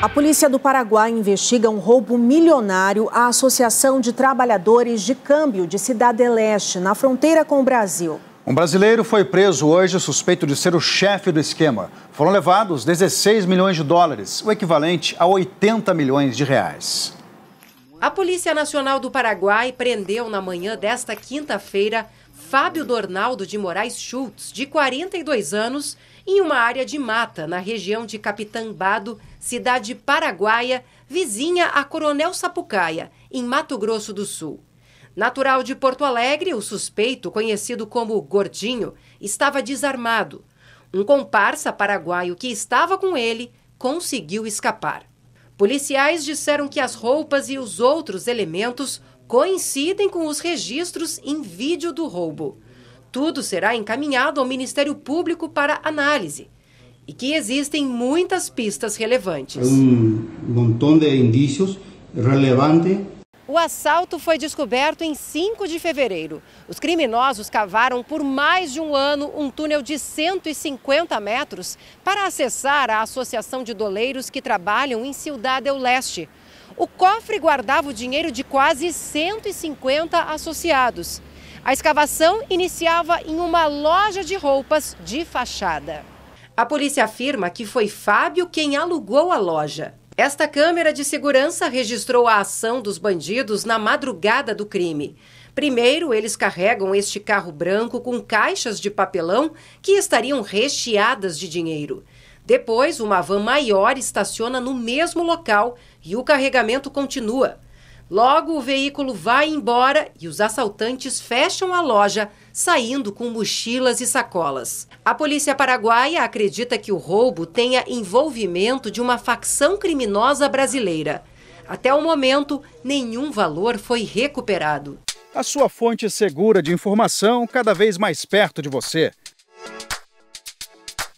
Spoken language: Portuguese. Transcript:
A polícia do Paraguai investiga um roubo milionário à Associação de Trabalhadores de Câmbio de Cidade Leste, na fronteira com o Brasil. Um brasileiro foi preso hoje suspeito de ser o chefe do esquema. Foram levados 16 milhões de dólares, o equivalente a 80 milhões de reais. A Polícia Nacional do Paraguai prendeu na manhã desta quinta-feira Fábio Dornaldo de Moraes Schultz, de 42 anos, em uma área de mata na região de Capitambado, cidade paraguaia, vizinha a Coronel Sapucaia, em Mato Grosso do Sul. Natural de Porto Alegre, o suspeito, conhecido como Gordinho, estava desarmado. Um comparsa paraguaio que estava com ele conseguiu escapar. Policiais disseram que as roupas e os outros elementos coincidem com os registros em vídeo do roubo. Tudo será encaminhado ao Ministério Público para análise e que existem muitas pistas relevantes. Um montão de indícios relevantes. O assalto foi descoberto em 5 de fevereiro. Os criminosos cavaram por mais de um ano um túnel de 150 metros para acessar a Associação de Doleiros que trabalham em Ciudad del Leste. O cofre guardava o dinheiro de quase 150 associados. A escavação iniciava em uma loja de roupas de fachada. A polícia afirma que foi Fábio quem alugou a loja. Esta câmera de segurança registrou a ação dos bandidos na madrugada do crime. Primeiro, eles carregam este carro branco com caixas de papelão que estariam recheadas de dinheiro. Depois, uma van maior estaciona no mesmo local e o carregamento continua. Logo, o veículo vai embora e os assaltantes fecham a loja, saindo com mochilas e sacolas. A polícia paraguaia acredita que o roubo tenha envolvimento de uma facção criminosa brasileira. Até o momento, nenhum valor foi recuperado. A sua fonte segura de informação cada vez mais perto de você.